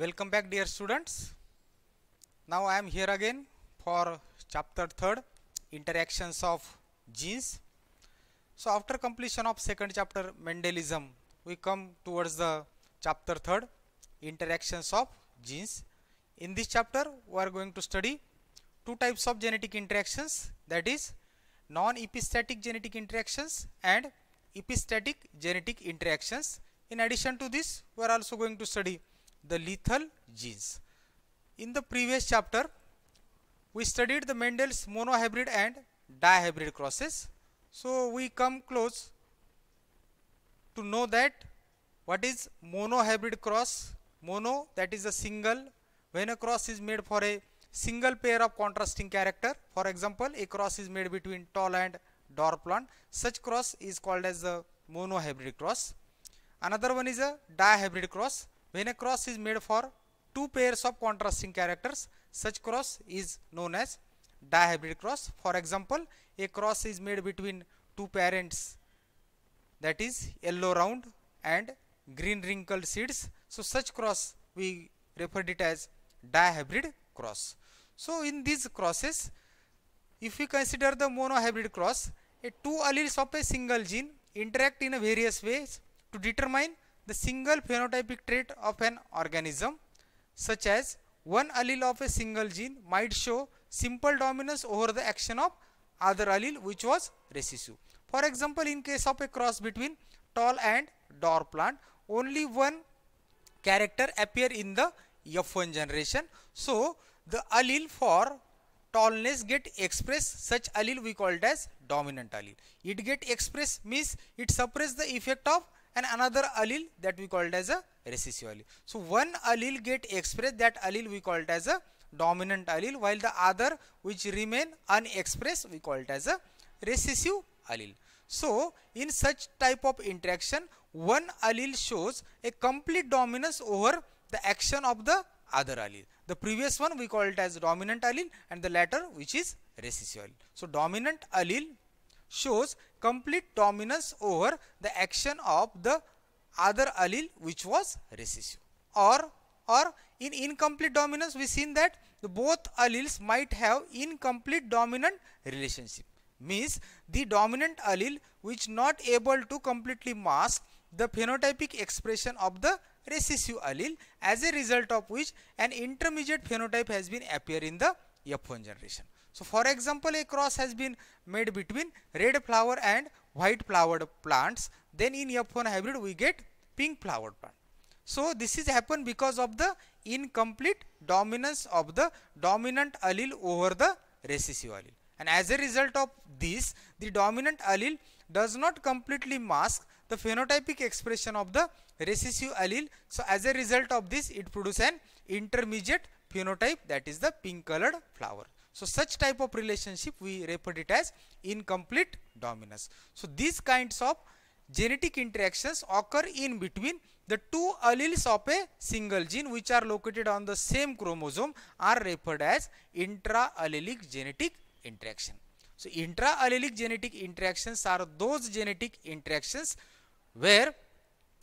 Welcome back dear students. Now I am here again for chapter 3 interactions of genes. So after completion of second chapter Mendelism we come towards the chapter 3 interactions of genes. In this chapter we are going to study two types of genetic interactions that is non-epistatic genetic interactions and epistatic genetic interactions. In addition to this we are also going to study the lethal genes. In the previous chapter, we studied the Mendel's monohybrid and dihybrid crosses. So, we come close to know that what is monohybrid cross? Mono that is a single when a cross is made for a single pair of contrasting character. For example, a cross is made between tall and plant. Such cross is called as a monohybrid cross. Another one is a dihybrid cross when a cross is made for two pairs of contrasting characters, such cross is known as dihybrid cross. For example, a cross is made between two parents that is yellow round and green wrinkled seeds. So, such cross we referred it as dihybrid cross. So, in these crosses, if we consider the monohybrid cross, a two alleles of a single gene interact in a various ways to determine the single phenotypic trait of an organism such as one allele of a single gene might show simple dominance over the action of other allele which was recessive. For example, in case of a cross between tall and door plant, only one character appear in the F1 generation. So, the allele for tallness get expressed such allele we called as dominant allele. It get expressed means it suppress the effect of and another allele that we called as a recessive allele. So one allele get expressed that allele we called as a dominant allele while the other which remain unexpressed we call it as a recessive allele. So in such type of interaction one allele shows a complete dominance over the action of the other allele. The previous one we call it as dominant allele and the latter which is recessive allele. So dominant allele shows complete dominance over the action of the other allele which was recessive or or in incomplete dominance we seen that both alleles might have incomplete dominant relationship means the dominant allele which not able to completely mask the phenotypic expression of the recessive allele as a result of which an intermediate phenotype has been appear in the F1 generation. So for example, a cross has been made between red flower and white flowered plants. Then in F1 hybrid, we get pink flowered plant. So this is happened because of the incomplete dominance of the dominant allele over the recessive allele. And as a result of this, the dominant allele does not completely mask the phenotypic expression of the recessive allele. So as a result of this, it produces an intermediate phenotype that is the pink colored flower. So, such type of relationship we refer it as incomplete dominance. So, these kinds of genetic interactions occur in between the two alleles of a single gene which are located on the same chromosome are referred as intra-allelic genetic interaction. So, intra-allelic genetic interactions are those genetic interactions where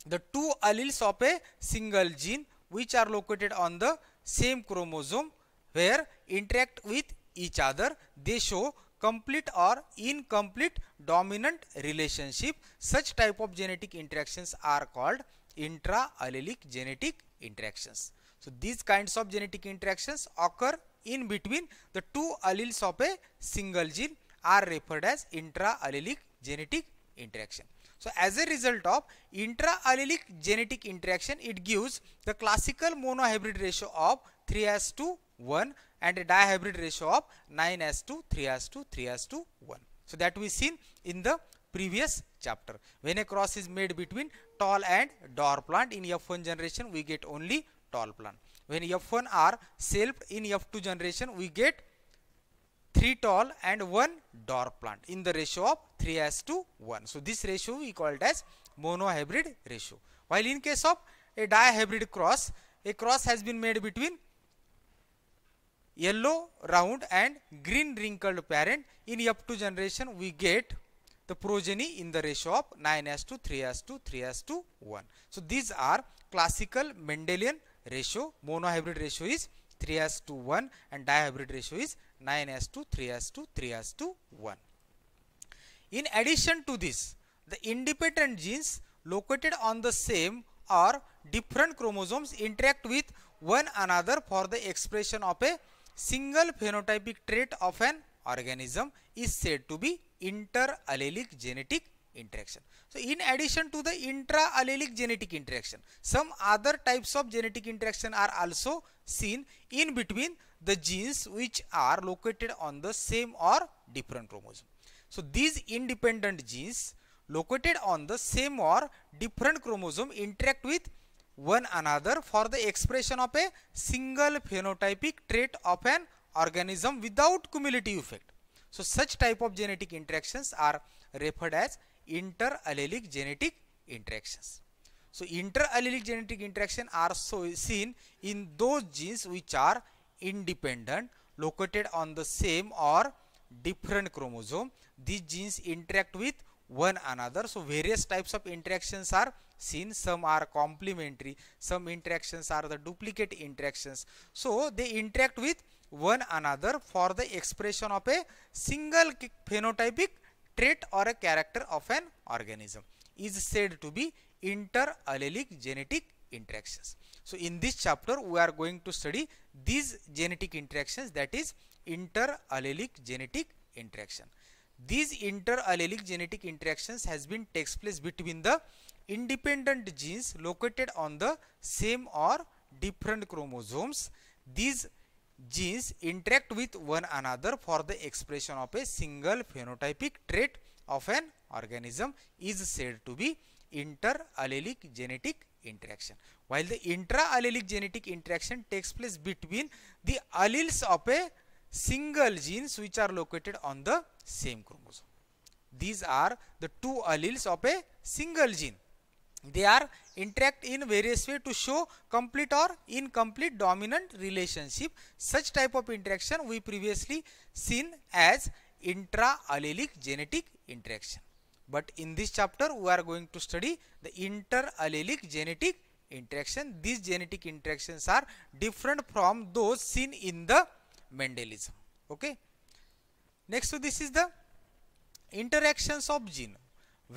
the two alleles of a single gene which are located on the same chromosome where interact with each other they show complete or incomplete dominant relationship such type of genetic interactions are called intra-allelic genetic interactions. So these kinds of genetic interactions occur in between the two alleles of a single gene are referred as intra-allelic genetic interaction. So as a result of intra-allelic genetic interaction, it gives the classical monohybrid ratio of 3 as to 1 and a dihybrid ratio of 9s to 3 to to 1. So that we seen in the previous chapter. When a cross is made between tall and door plant in F1 generation we get only tall plant. When F1 are selfed in F2 generation we get 3 tall and 1 door plant in the ratio of 3s to 1. So this ratio we called as monohybrid ratio. While in case of a dihybrid cross, a cross has been made between yellow round and green wrinkled parent in up to generation we get the progeny in the ratio of 9s to 3s to 3s to 1. So these are classical Mendelian ratio monohybrid ratio is 3s to 1 and dihybrid ratio is 9s to 3s to 3s to 1. In addition to this the independent genes located on the same or different chromosomes interact with one another for the expression of a single phenotypic trait of an organism is said to be interallelic genetic interaction. So, in addition to the intraallelic genetic interaction, some other types of genetic interaction are also seen in between the genes which are located on the same or different chromosome. So, these independent genes located on the same or different chromosome interact with one another for the expression of a single phenotypic trait of an organism without cumulative effect. So, such type of genetic interactions are referred as interallelic genetic interactions. So, interallelic genetic interaction are so seen in those genes which are independent located on the same or different chromosome. These genes interact with one another. So, various types of interactions are since some are complementary some interactions are the duplicate interactions so they interact with one another for the expression of a single phenotypic trait or a character of an organism is said to be interallelic genetic interactions. So, in this chapter we are going to study these genetic interactions that is interallelic genetic interaction. These interallelic genetic interactions has been takes place between the independent genes located on the same or different chromosomes. These genes interact with one another for the expression of a single phenotypic trait of an organism is said to be interallelic genetic interaction. While the intraallelic genetic interaction takes place between the alleles of a single genes which are located on the same chromosome. These are the two alleles of a single gene they are interact in various way to show complete or incomplete dominant relationship such type of interaction we previously seen as intra-allelic genetic interaction but in this chapter we are going to study the inter allelic genetic interaction these genetic interactions are different from those seen in the mendelism okay next to this is the interactions of gene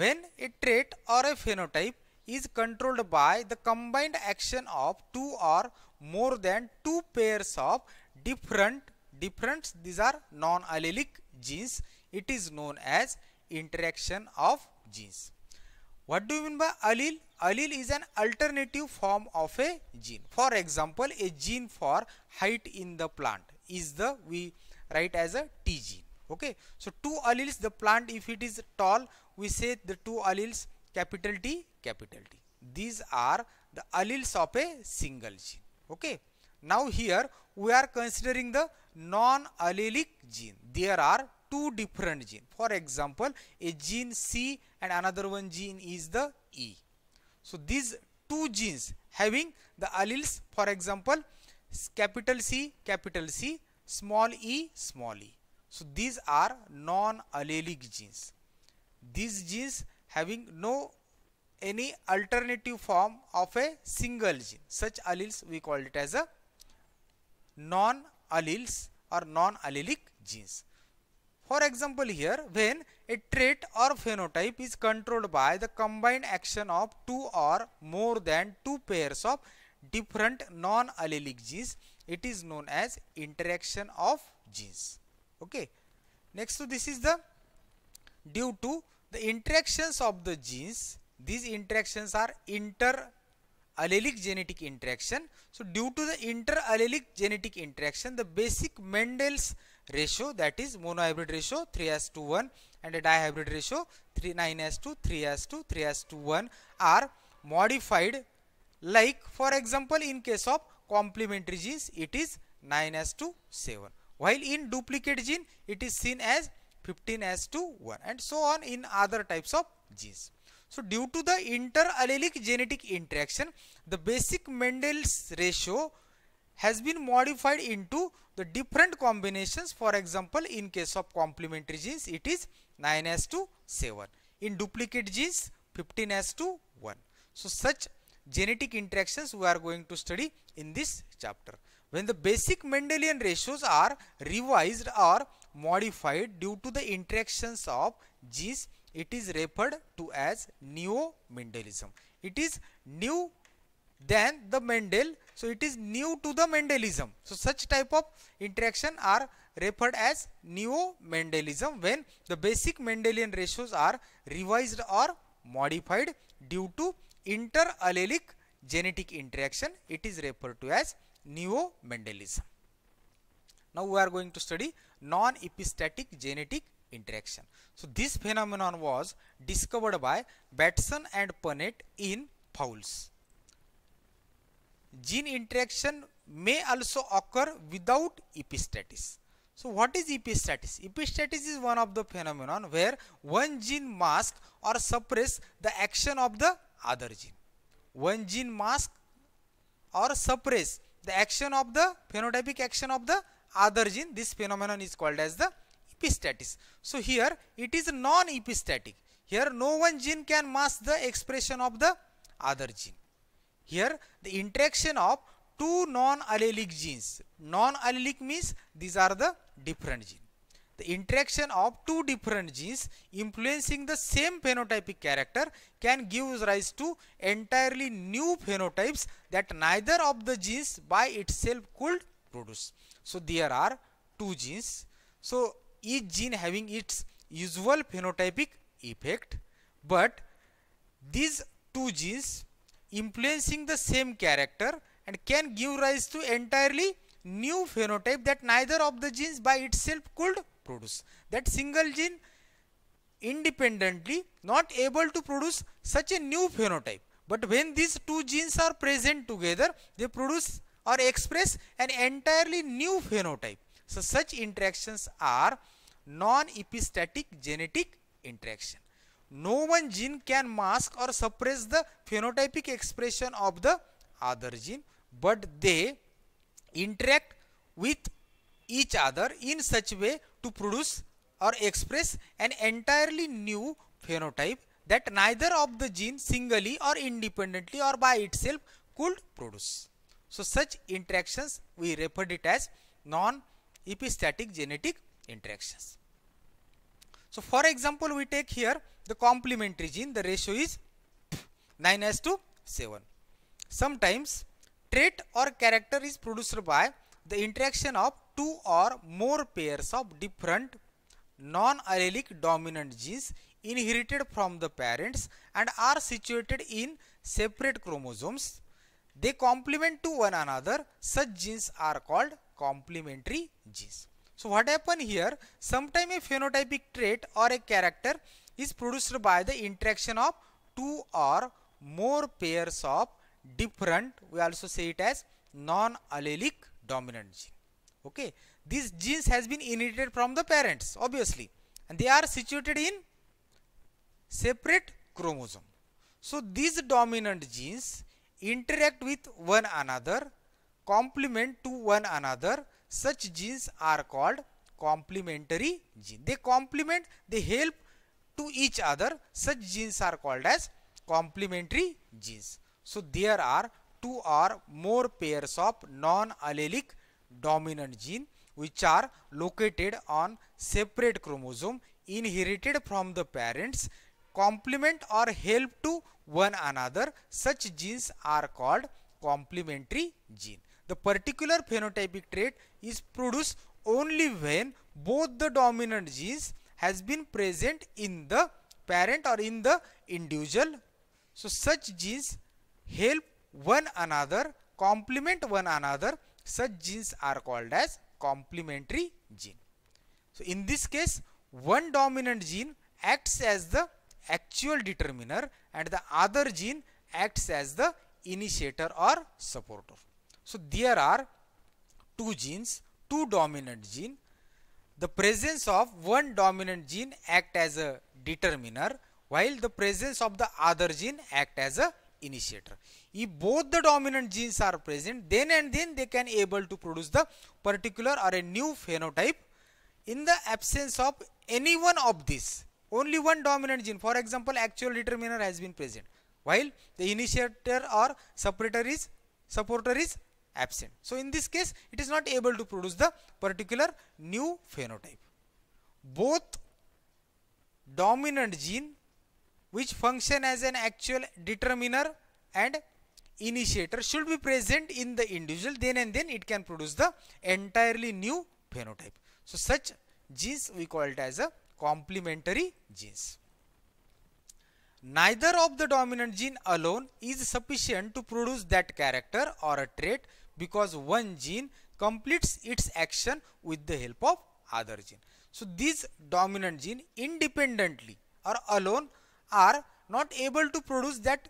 when a trait or a phenotype is controlled by the combined action of two or more than two pairs of different different these are non-allelic genes it is known as interaction of genes what do you mean by allele allele is an alternative form of a gene for example a gene for height in the plant is the we write as a t gene okay so two alleles the plant if it is tall we say the two alleles capital t capital T. These are the alleles of a single gene. Okay. Now here we are considering the non-allelic gene. There are two different genes. For example, a gene C and another one gene is the E. So these two genes having the alleles for example capital C, capital C, small e, small e. So these are non-allelic genes. These genes having no any alternative form of a single gene. Such alleles we call it as a non-alleles or non-allelic genes. For example here when a trait or phenotype is controlled by the combined action of two or more than two pairs of different non-allelic genes it is known as interaction of genes. Okay. Next to this is the due to the interactions of the genes these interactions are interallelic genetic interaction. So due to the interallelic genetic interaction, the basic Mendel's ratio that is monohybrid ratio 3 to 1 and a dihybrid ratio 3 9 to 3 to 3 to 1 are modified like for example in case of complementary genes it is 9 to 7 while in duplicate gene it is seen as 15 to 1 and so on in other types of genes. So due to the interallelic genetic interaction, the basic Mendel's ratio has been modified into the different combinations. For example, in case of complementary genes, it is 9 as to 7. In duplicate genes, 15 as to 1. So such genetic interactions we are going to study in this chapter. When the basic Mendelian ratios are revised or modified due to the interactions of genes, it is referred to as neo-Mendelism. It is new than the Mendel, so it is new to the Mendelism. So such type of interaction are referred as neo-Mendelism when the basic Mendelian ratios are revised or modified due to interallelic genetic interaction. It is referred to as neo-Mendelism. Now we are going to study non-epistatic genetic interaction. So this phenomenon was discovered by Batson and Punnett in fowls. Gene interaction may also occur without epistatis. So what is epistatis? Epistatis is one of the phenomenon where one gene mask or suppress the action of the other gene. One gene mask or suppress the action of the phenotypic action of the other gene. This phenomenon is called as the epistatic. So here it is non-epistatic. Here no one gene can mask the expression of the other gene. Here the interaction of two non-allelic genes. Non-allelic means these are the different genes. The interaction of two different genes influencing the same phenotypic character can give rise to entirely new phenotypes that neither of the genes by itself could produce. So there are two genes. So each gene having its usual phenotypic effect but these two genes influencing the same character and can give rise to entirely new phenotype that neither of the genes by itself could produce. That single gene independently not able to produce such a new phenotype. But when these two genes are present together, they produce or express an entirely new phenotype. So, such interactions are non-epistatic genetic interaction. No one gene can mask or suppress the phenotypic expression of the other gene, but they interact with each other in such way to produce or express an entirely new phenotype that neither of the gene singly or independently or by itself could produce. So, such interactions we referred it as non-epistatic genetic interactions. So for example, we take here the complementary gene, the ratio is 9 as to 7. Sometimes trait or character is produced by the interaction of two or more pairs of different non-allelic dominant genes inherited from the parents and are situated in separate chromosomes. They complement to one another. Such genes are called complementary genes. So what happened here? Sometime a phenotypic trait or a character is produced by the interaction of two or more pairs of different, we also say it as non-allelic dominant gene. Okay. These genes has been inherited from the parents obviously and they are situated in separate chromosome. So these dominant genes interact with one another, complement to one another such genes are called complementary genes. They complement, they help to each other. Such genes are called as complementary genes. So there are two or more pairs of non-allelic dominant genes which are located on separate chromosome inherited from the parents complement or help to one another such genes are called complementary gene the particular phenotypic trait is produced only when both the dominant genes has been present in the parent or in the individual. So such genes help one another, complement one another. Such genes are called as complementary gene. So in this case, one dominant gene acts as the actual determiner and the other gene acts as the initiator or supporter. So there are two genes, two dominant gene. The presence of one dominant gene act as a determiner while the presence of the other gene act as a initiator. If both the dominant genes are present then and then they can able to produce the particular or a new phenotype in the absence of any one of these only one dominant gene for example actual determiner has been present while the initiator or supporter is supporter is absent. So in this case, it is not able to produce the particular new phenotype. Both dominant gene which function as an actual determiner and initiator should be present in the individual then and then it can produce the entirely new phenotype. So such genes we call it as a complementary genes. Neither of the dominant gene alone is sufficient to produce that character or a trait because one gene completes its action with the help of other gene. So these dominant gene independently or alone are not able to produce that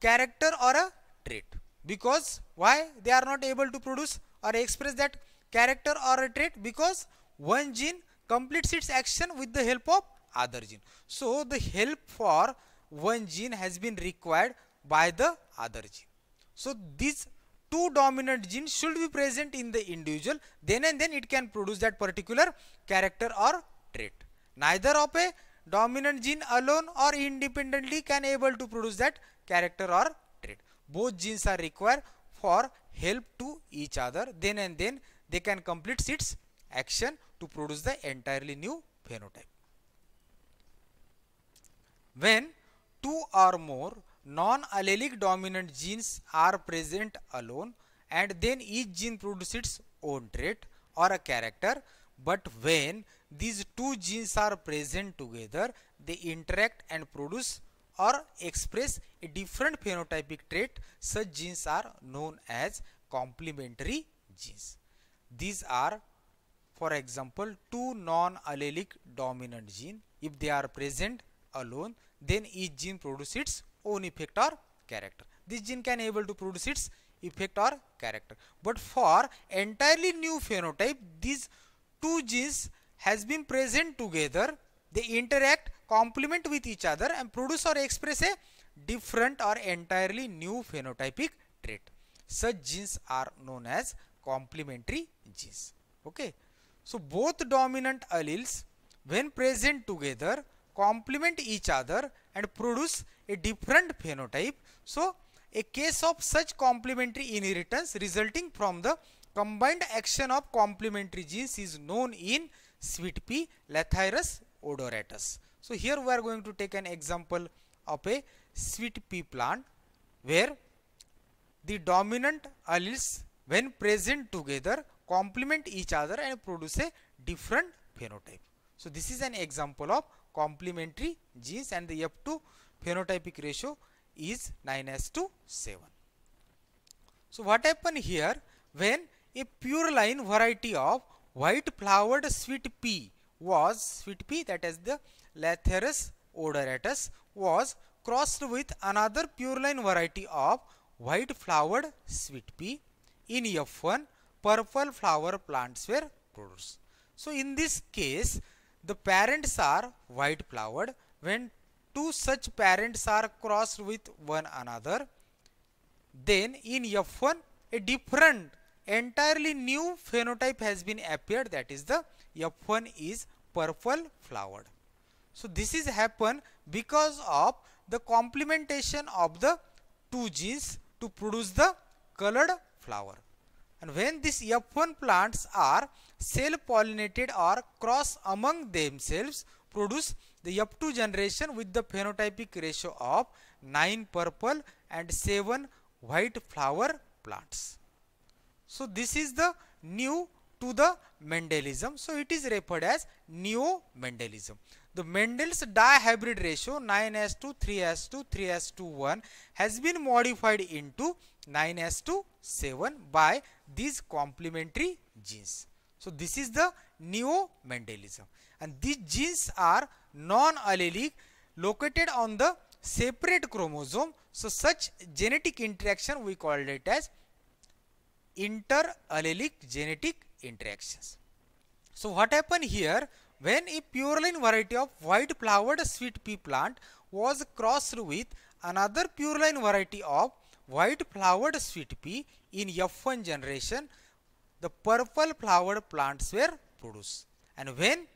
character or a trait because why they are not able to produce or express that character or a trait because one gene completes its action with the help of other gene. So the help for one gene has been required by the other gene. So these two dominant genes should be present in the individual then and then it can produce that particular character or trait neither of a dominant gene alone or independently can able to produce that character or trait both genes are required for help to each other then and then they can complete its action to produce the entirely new phenotype when two or more non-allelic dominant genes are present alone and then each gene produces its own trait or a character but when these two genes are present together they interact and produce or express a different phenotypic trait such genes are known as complementary genes these are for example two non-allelic dominant genes. if they are present alone then each gene produces its own effect or character. This gene can able to produce its effect or character. But for entirely new phenotype, these two genes has been present together, they interact, complement with each other and produce or express a different or entirely new phenotypic trait. Such genes are known as complementary genes. Okay. So, both dominant alleles when present together complement each other and produce a different phenotype. So, a case of such complementary inheritance resulting from the combined action of complementary genes is known in sweet pea Lathyrus odoratus. So, here we are going to take an example of a sweet pea plant where the dominant alleles when present together complement each other and produce a different phenotype. So, this is an example of complementary genes and the F2 phenotypic ratio is 9 as to 7. So what happened here when a pure line variety of white flowered sweet pea was sweet pea that is the Lathyrus odoratus was crossed with another pure line variety of white flowered sweet pea in F1 purple flower plants were produced. So in this case the parents are white flowered when two such parents are crossed with one another, then in F1 a different entirely new phenotype has been appeared that is the F1 is purple flowered. So this is happen because of the complementation of the two genes to produce the colored flower. And when these F1 plants are self pollinated or cross among themselves produce the up to generation with the phenotypic ratio of 9 purple and 7 white flower plants. So this is the new to the Mendelism. So it is referred as neo-Mendelism. The Mendel's dihybrid ratio 9s2, 3s2, 3s2, 1 has been modified into 9s2, 7 by these complementary genes. So this is the neo-Mendelism and these genes are non-allelic located on the separate chromosome. So, such genetic interaction we call it as inter-allelic genetic interactions. So, what happened here when a line variety of white flowered sweet pea plant was crossed with another line variety of white flowered sweet pea in F1 generation, the purple flowered plants were produced. And when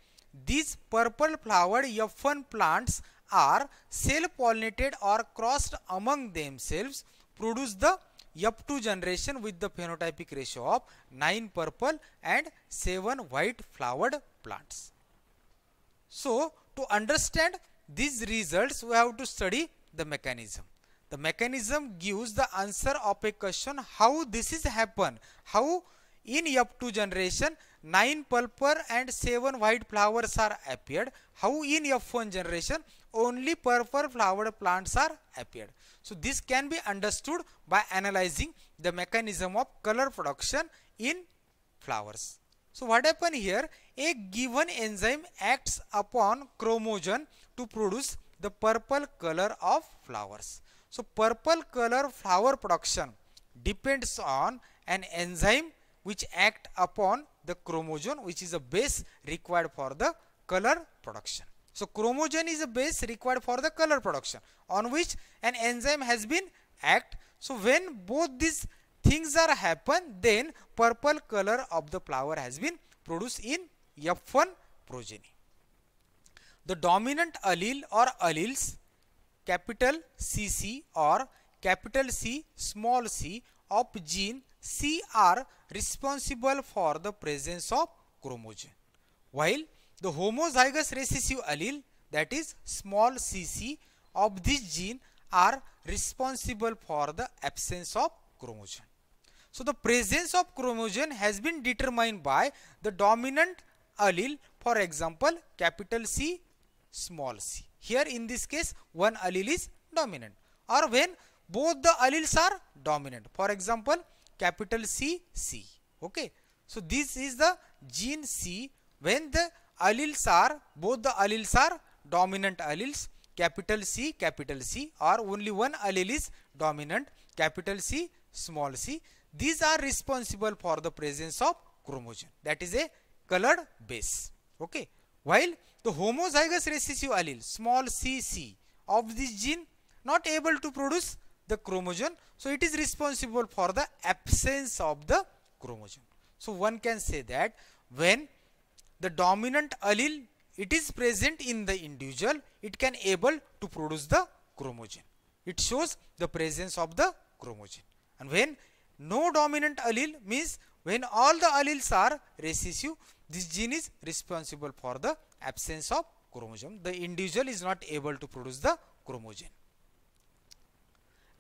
these purple flowered F1 plants are self-pollinated or crossed among themselves produce the F2 generation with the phenotypic ratio of 9 purple and 7 white flowered plants. So, to understand these results, we have to study the mechanism. The mechanism gives the answer of a question how this is happen, how in F2 generation 9 purple and 7 white flowers are appeared. How in F1 generation only purple flowered plants are appeared. So this can be understood by analyzing the mechanism of color production in flowers. So what happened here? A given enzyme acts upon chromogen to produce the purple color of flowers. So purple color flower production depends on an enzyme which act upon the chromogen which is a base required for the color production. So chromogen is a base required for the color production on which an enzyme has been act. So when both these things are happen then purple color of the flower has been produced in F1 progeny. The dominant allele or alleles capital CC or capital C small c of gene C are responsible for the presence of chromosome, while the homozygous recessive allele that is small cc of this gene are responsible for the absence of chromosome. So, the presence of chromosome has been determined by the dominant allele for example capital C small c. Here in this case one allele is dominant or when both the alleles are dominant. For example, capital C C okay so this is the gene C when the alleles are both the alleles are dominant alleles capital C capital C or only one allele is dominant capital C small c these are responsible for the presence of chromosome that is a colored base okay while the homozygous recessive allele small c, c of this gene not able to produce the chromosome. So it is responsible for the absence of the chromosome. So one can say that when the dominant allele it is present in the individual, it can able to produce the chromosome. It shows the presence of the chromosome. And when no dominant allele means when all the alleles are recessive, this gene is responsible for the absence of chromosome. The individual is not able to produce the chromosome.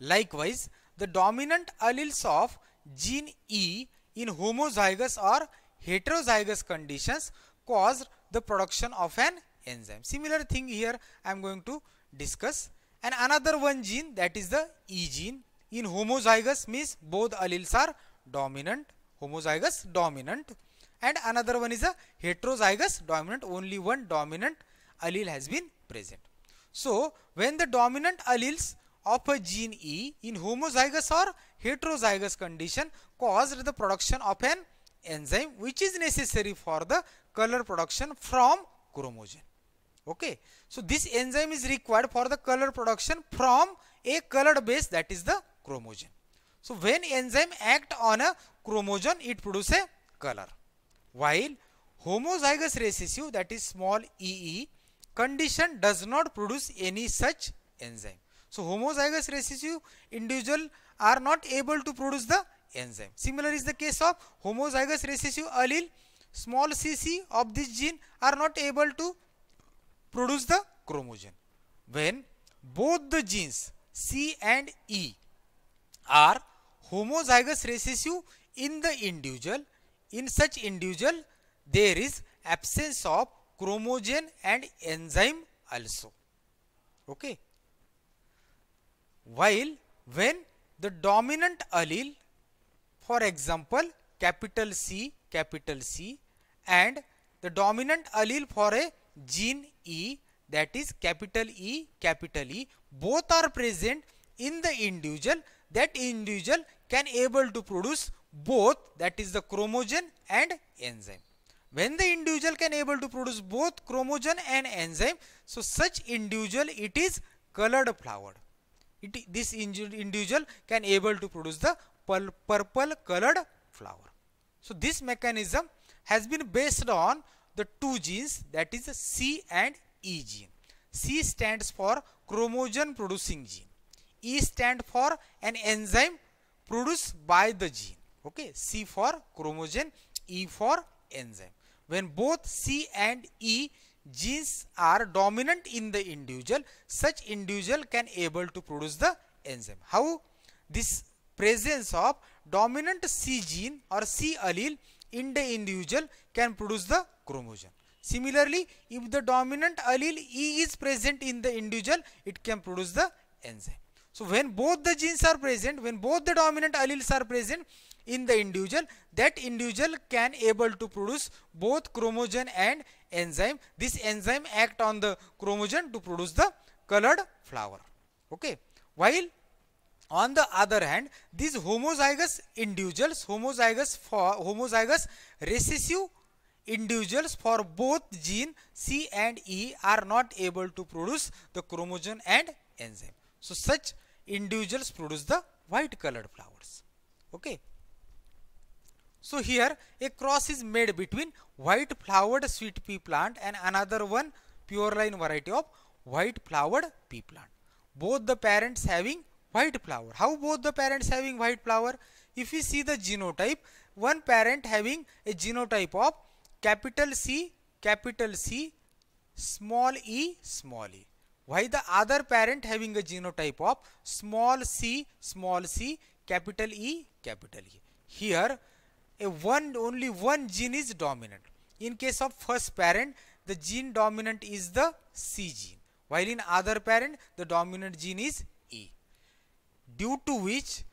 Likewise, the dominant alleles of gene E in homozygous or heterozygous conditions cause the production of an enzyme. Similar thing here I am going to discuss and another one gene that is the E gene in homozygous means both alleles are dominant homozygous dominant and another one is a heterozygous dominant only one dominant allele has been present. So, when the dominant alleles of a gene E in homozygous or heterozygous condition caused the production of an enzyme which is necessary for the color production from chromogen. Okay. So, this enzyme is required for the color production from a colored base that is the chromogen. So, when enzyme act on a chromogen it produce a color while homozygous recessive that is small ee condition does not produce any such enzyme. So homozygous recessive individual are not able to produce the enzyme. Similar is the case of homozygous recessive allele small cc of this gene are not able to produce the chromogen. When both the genes C and E are homozygous recessive in the individual, in such individual there is absence of chromogen and enzyme also. Okay. While when the dominant allele for example capital C capital C and the dominant allele for a gene E that is capital E capital E both are present in the individual that individual can able to produce both that is the chromogen and enzyme. When the individual can able to produce both chromogen and enzyme so such individual it is colored flower it, this individual can able to produce the purple colored flower. So this mechanism has been based on the two genes that is C and E gene. C stands for chromogen producing gene. E stand for an enzyme produced by the gene. Okay, C for chromogen, E for enzyme. When both C and E genes are dominant in the individual, such individual can able to produce the enzyme. How? This presence of dominant C gene or C allele in the individual can produce the chromosome. Similarly, if the dominant allele E is present in the individual, it can produce the enzyme. So, when both the genes are present, when both the dominant alleles are present in the individual, that individual can able to produce both chromosome and enzyme. This enzyme act on the chromogen to produce the colored flower. Okay. While on the other hand, these homozygous individuals, homozygous for homozygous recessive individuals for both gene C and E are not able to produce the chromogen and enzyme. So such individuals produce the white colored flowers. Okay. So here a cross is made between white flowered sweet pea plant and another one pure line variety of white flowered pea plant. Both the parents having white flower. How both the parents having white flower? If we see the genotype, one parent having a genotype of capital C, capital C, small e, small e. Why the other parent having a genotype of small c, small c, capital E, capital E. Here a one only one gene is dominant. In case of first parent, the gene dominant is the C gene, while in other parent, the dominant gene is E. Due to which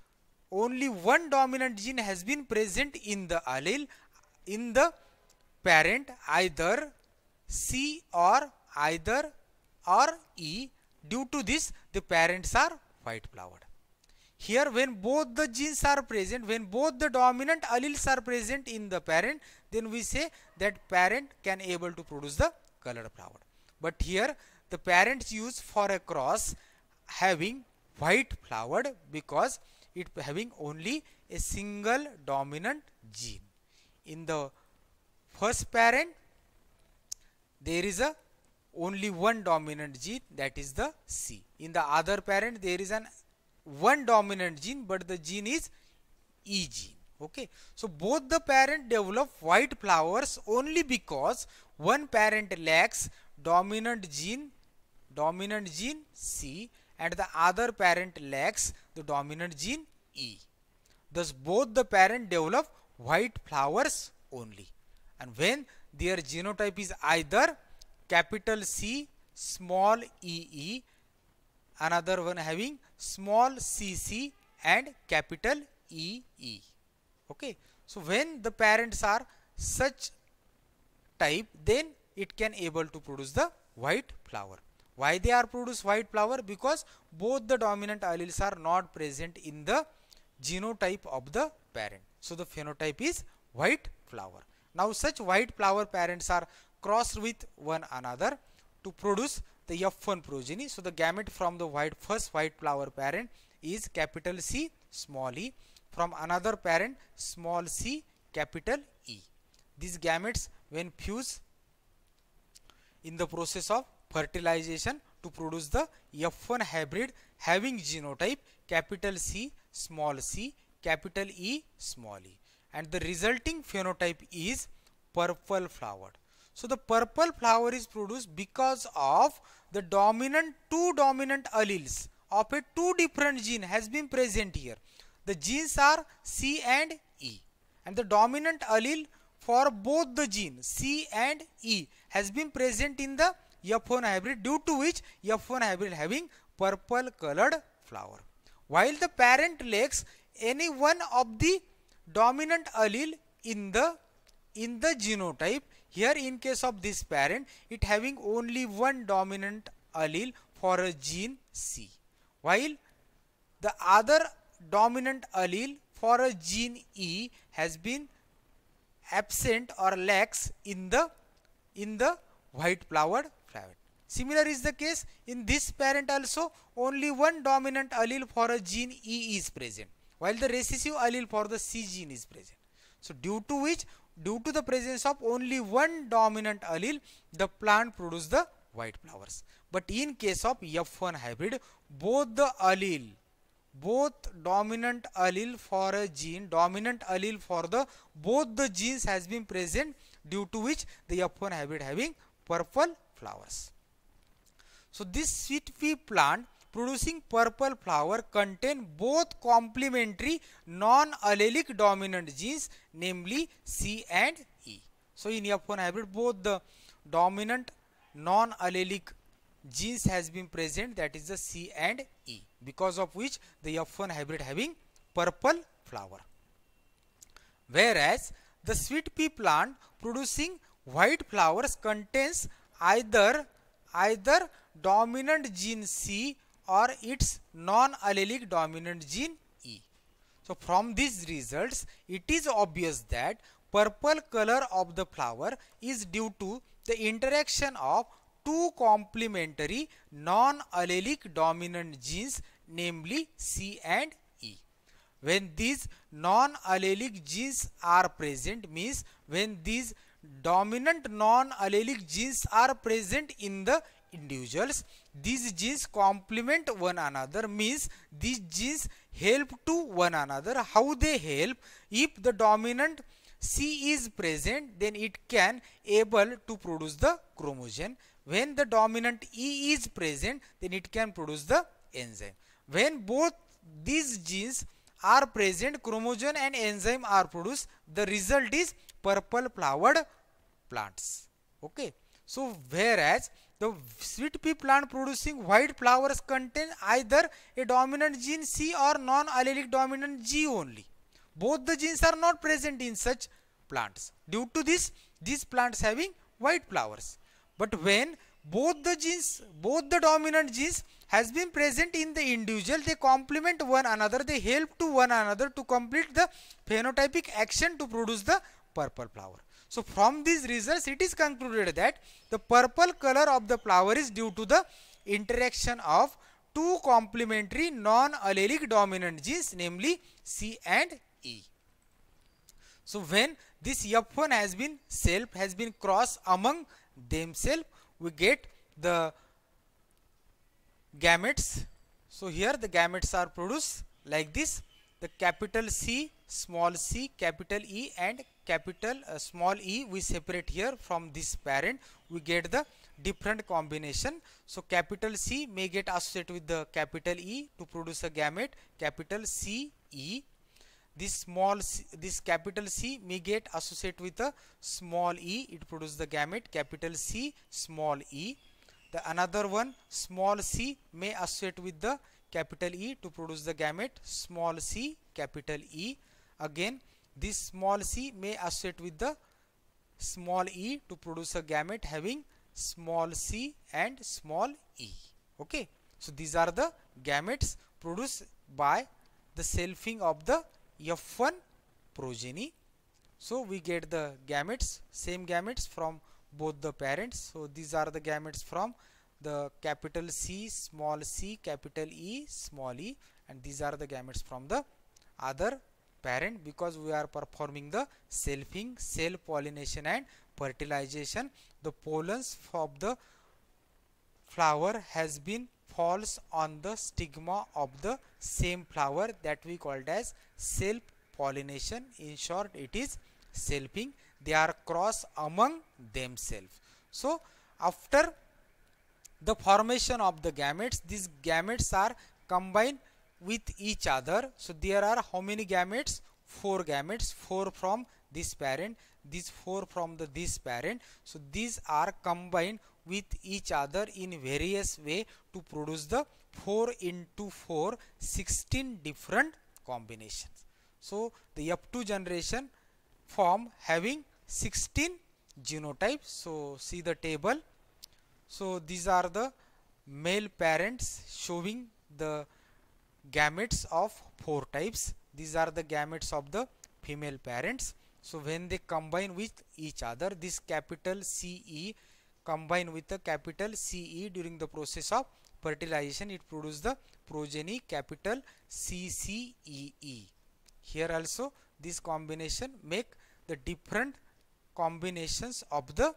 only one dominant gene has been present in the allele in the parent either C or either or E. Due to this, the parents are white flowered here when both the genes are present when both the dominant alleles are present in the parent then we say that parent can able to produce the colored flower but here the parents use for a cross having white flowered because it having only a single dominant gene in the first parent there is a only one dominant gene that is the C. In the other parent there is an one dominant gene but the gene is E gene. Okay. So, both the parent develop white flowers only because one parent lacks dominant gene dominant gene C and the other parent lacks the dominant gene E. Thus both the parent develop white flowers only and when their genotype is either capital C small ee another one having small cc and capital EE. Okay. So when the parents are such type then it can able to produce the white flower. Why they are produce white flower? Because both the dominant alleles are not present in the genotype of the parent. So the phenotype is white flower. Now such white flower parents are crossed with one another to produce the F1 progeny. So the gamete from the white first white flower parent is capital C small e from another parent small c capital E. These gametes when fuse in the process of fertilization to produce the F1 hybrid having genotype capital C small c capital E small e and the resulting phenotype is purple flowered. So the purple flower is produced because of the dominant two dominant alleles of a two different gene has been present here. The genes are C and E and the dominant allele for both the gene C and E has been present in the F1 hybrid due to which F1 hybrid having purple colored flower. While the parent lacks any one of the dominant allele in the in the genotype here in case of this parent, it having only one dominant allele for a gene C, while the other dominant allele for a gene E has been absent or lacks in the in the white flowered flower. Similar is the case in this parent also only one dominant allele for a gene E is present while the recessive allele for the C gene is present. So, due to which due to the presence of only one dominant allele, the plant produces the white flowers. But in case of F1 hybrid, both the allele, both dominant allele for a gene, dominant allele for the both the genes has been present due to which the F1 hybrid having purple flowers. So this sweet pea plant producing purple flower contain both complementary non-allelic dominant genes namely C and E. So in F1 hybrid both the dominant non-allelic genes has been present that is the C and E because of which the F1 hybrid having purple flower. Whereas the sweet pea plant producing white flowers contains either either dominant gene C or its non-allelic dominant gene E. So from these results, it is obvious that purple color of the flower is due to the interaction of two complementary non-allelic dominant genes namely C and E. When these non-allelic genes are present means when these dominant non-allelic genes are present in the individuals these genes complement one another means these genes help to one another how they help if the dominant c is present then it can able to produce the chromogen when the dominant e is present then it can produce the enzyme when both these genes are present chromogen and enzyme are produced the result is purple flowered plants okay so whereas the sweet pea plant producing white flowers contain either a dominant gene C or non-allelic dominant G only. Both the genes are not present in such plants. Due to this, these plants having white flowers. But when both the genes, both the dominant genes has been present in the individual, they complement one another, they help to one another to complete the phenotypic action to produce the purple flower. So from these results it is concluded that the purple color of the flower is due to the interaction of two complementary non-allelic dominant genes namely C and E. So when this F1 has been self has been crossed among themselves we get the gametes. So here the gametes are produced like this the capital C small c capital E and capital uh, small e we separate here from this parent we get the different combination so capital C may get associated with the capital E to produce a gamete capital C E this small c, this capital C may get associated with the small e it produces the gamete capital C small e the another one small c may associate with the capital E to produce the gamete small c capital E again this small c may associate with the small e to produce a gamete having small c and small e. Okay. So these are the gametes produced by the selfing of the F1 progeny. So we get the gametes, same gametes from both the parents. So these are the gametes from the capital C, small c, capital E, small e and these are the gametes from the other parent because we are performing the selfing, cell pollination and fertilization. The pollens of the flower has been falls on the stigma of the same flower that we called as self pollination. In short, it is selfing. They are cross among themselves. So, after the formation of the gametes, these gametes are combined with each other. So there are how many gametes? 4 gametes, 4 from this parent, these 4 from the this parent. So these are combined with each other in various way to produce the 4 into 4, 16 different combinations. So the up to generation form having 16 genotypes. So see the table. So these are the male parents showing the gametes of four types. These are the gametes of the female parents. So when they combine with each other, this capital CE combine with the capital CE during the process of fertilization, it produces the progeny capital CCEE. Here also this combination make the different combinations of the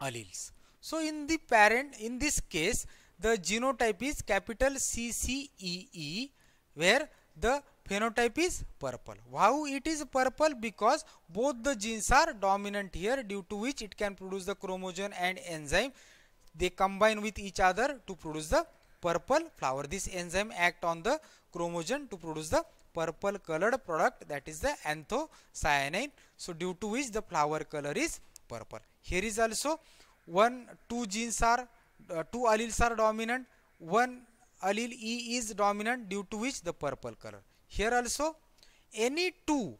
alleles. So in the parent, in this case, the genotype is capital CCEE where the phenotype is purple. Why it is purple? Because both the genes are dominant here due to which it can produce the chromogen and enzyme. They combine with each other to produce the purple flower. This enzyme act on the chromogen to produce the purple colored product that is the anthocyanine. So due to which the flower color is purple. Here is also one two genes are uh, two alleles are dominant one allele E is dominant due to which the purple color here also any two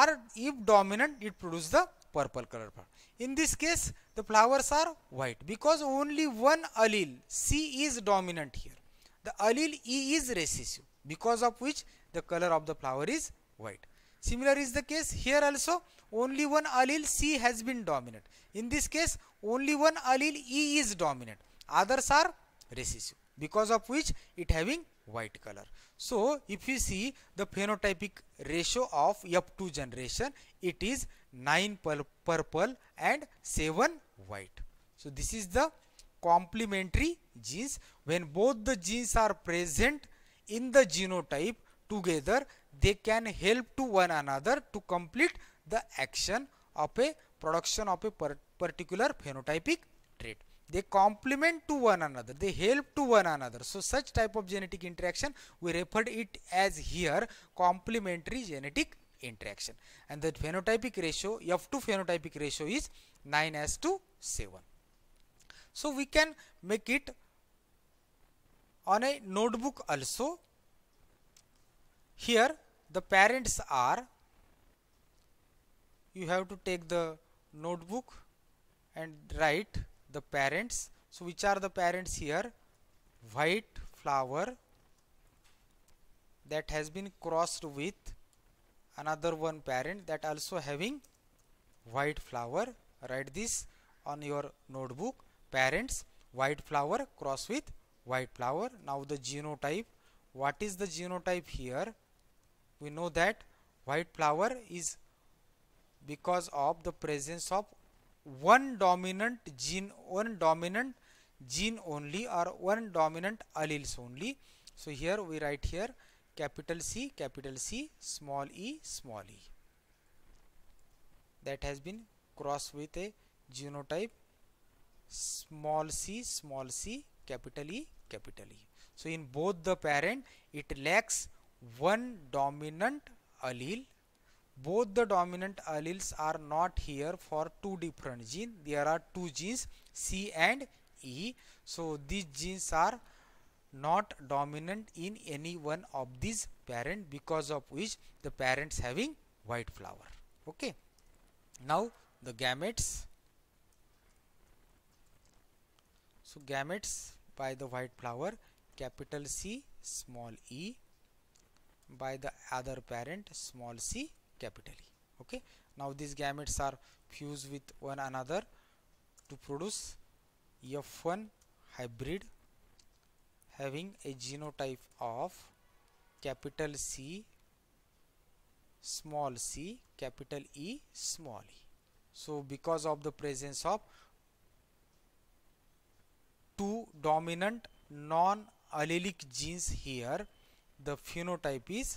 are if dominant it produce the purple color part in this case the flowers are white because only one allele C is dominant here the allele E is recessive because of which the color of the flower is white Similar is the case here also only one allele C has been dominant. In this case only one allele E is dominant others are recessive because of which it having white color. So, if you see the phenotypic ratio of F2 generation, it is 9 purple and 7 white. So, this is the complementary genes. When both the genes are present in the genotype together, they can help to one another to complete the action of a production of a particular phenotypic trait they complement to one another they help to one another so such type of genetic interaction we referred it as here complementary genetic interaction and the phenotypic ratio f two phenotypic ratio is 9 as to 7 so we can make it on a notebook also here the parents are you have to take the notebook and write the parents so which are the parents here white flower that has been crossed with another one parent that also having white flower write this on your notebook parents white flower cross with white flower now the genotype what is the genotype here we know that white flower is because of the presence of one dominant gene one dominant gene only or one dominant alleles only so here we write here capital C capital C small e small e that has been crossed with a genotype small c small c capital E capital E so in both the parent it lacks one dominant allele both the dominant alleles are not here for two different genes. There are two genes C and E. So these genes are not dominant in any one of these parent because of which the parents having white flower. Okay. Now the gametes. So gametes by the white flower capital C small e by the other parent small c capitally okay now these gametes are fused with one another to produce F1 hybrid having a genotype of capital C small c capital E small e. So, because of the presence of two dominant non-allelic genes here the phenotype is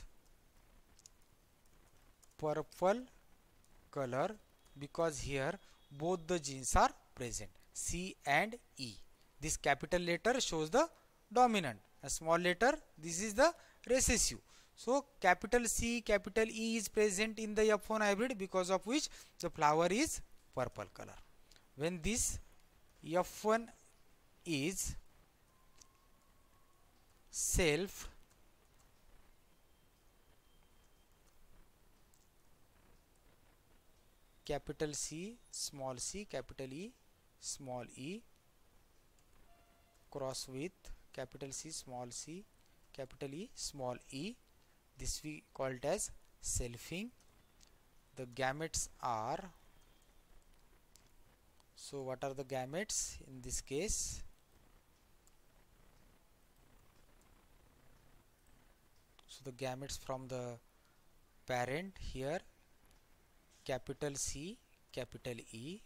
purple color because here both the genes are present C and E. This capital letter shows the dominant a small letter this is the recessive. So capital C capital E is present in the F1 hybrid because of which the flower is purple color. When this F1 is self capital C small c capital E small e cross with capital C small c capital E small e this we called as selfing the gametes are so what are the gametes in this case so the gametes from the parent here capital C capital E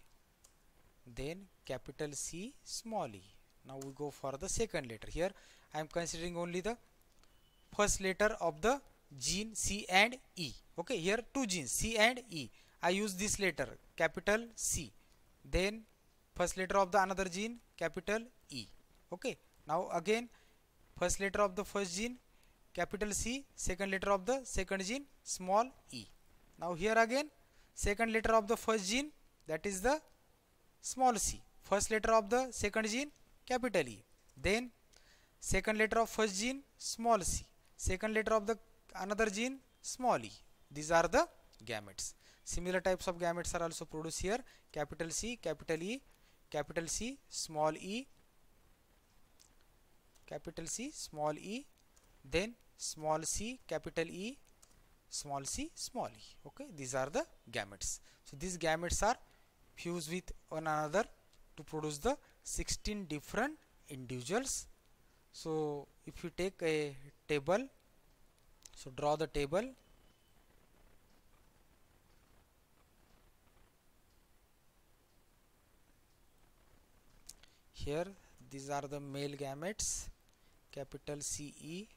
then capital C small e now we go for the second letter here I am considering only the first letter of the gene C and E okay here two genes C and E I use this letter capital C then first letter of the another gene capital E okay now again first letter of the first gene capital C second letter of the second gene small e now here again second letter of the first gene that is the small c first letter of the second gene capital E then second letter of first gene small c second letter of the another gene small e these are the gametes similar types of gametes are also produced here capital C capital E capital C small e capital C small e then small c capital E small c small e okay these are the gametes so these gametes are fused with one another to produce the 16 different individuals so if you take a table so draw the table here these are the male gametes capital CE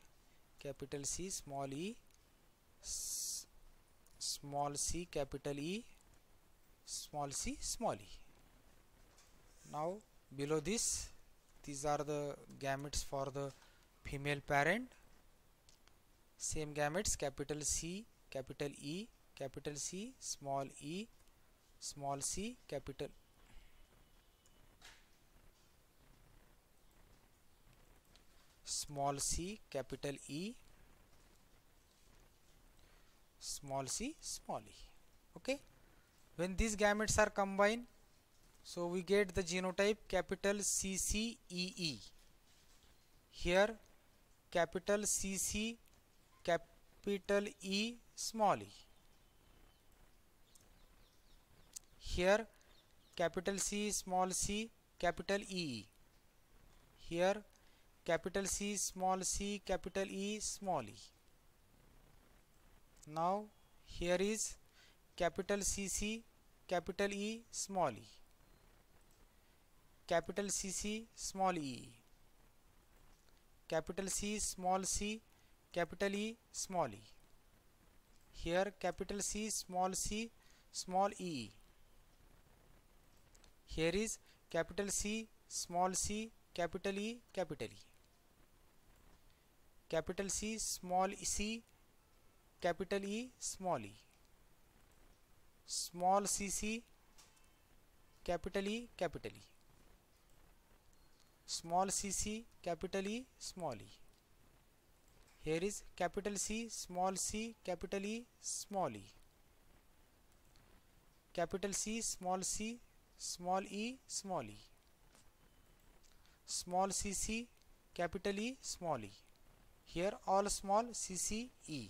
capital C small e small c capital E small c small e now below this these are the gametes for the female parent same gametes capital C capital E capital C small e small c capital small c capital E small c small e okay when these gametes are combined so we get the genotype capital CCEE here capital CC capital E small e here capital C small c capital E here capital C small c capital E small e now here is capital CC capital E small e capital CC small e capital C small c capital E small e here capital C small c small e here is capital C small c capital E capital E capital C small c capital E small e small cc capital E capital E small cc capital E small e here is capital C small c capital E small e capital C small c small e small e small cc capital E small e here all small cc e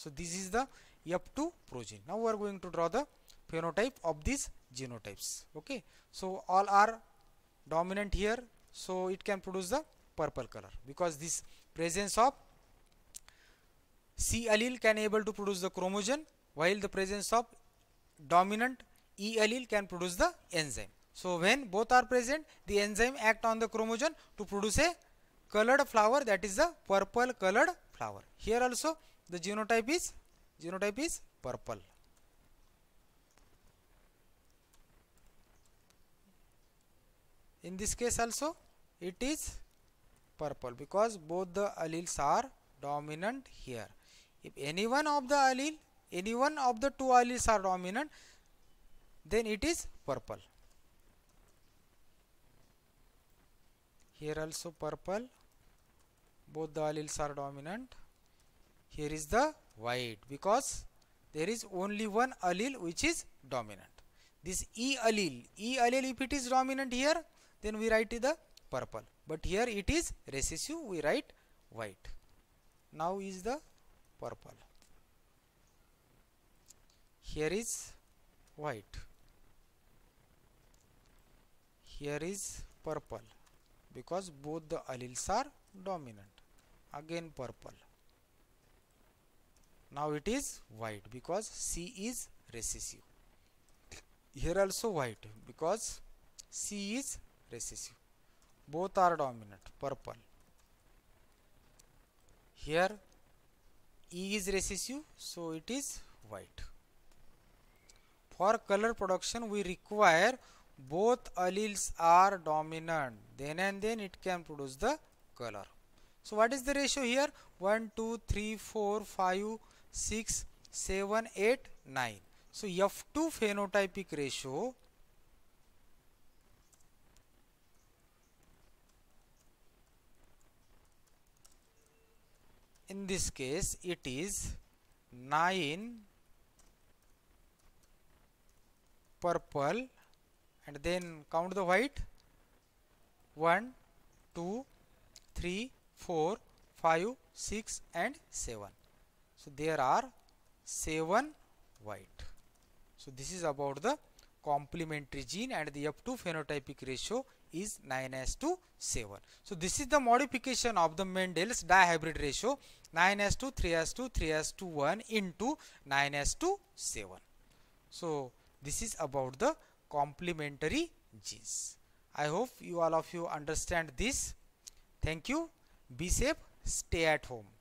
so this is the F2 progeny. Now we are going to draw the phenotype of these genotypes. Okay. So all are dominant here. So it can produce the purple color because this presence of C allele can able to produce the chromogen while the presence of dominant E allele can produce the enzyme. So when both are present the enzyme act on the chromogen to produce a colored flower that is the purple colored flower. Here also the genotype is genotype is purple in this case also it is purple because both the alleles are dominant here if any one of the allele any one of the two alleles are dominant then it is purple here also purple both the alleles are dominant here is the white because there is only one allele which is dominant this E allele E allele if it is dominant here then we write the purple but here it is recessive we write white now is the purple here is white here is purple because both the alleles are dominant again purple now it is white because C is recessive here also white because C is recessive both are dominant purple here E is recessive so it is white for color production we require both alleles are dominant then and then it can produce the color so what is the ratio here 1 2 3 4 5 6, 7, 8, 9. So, F2 phenotypic ratio in this case it is 9 purple and then count the white 1 2 3 4 5 6 and 7 so there are seven white. So this is about the complementary gene and the up to phenotypic ratio is 9 to 7. So this is the modification of the Mendel's dihybrid ratio 9 to 3 to 3 to 1 into 9 to 7. So this is about the complementary genes. I hope you all of you understand this. Thank you. Be safe. Stay at home.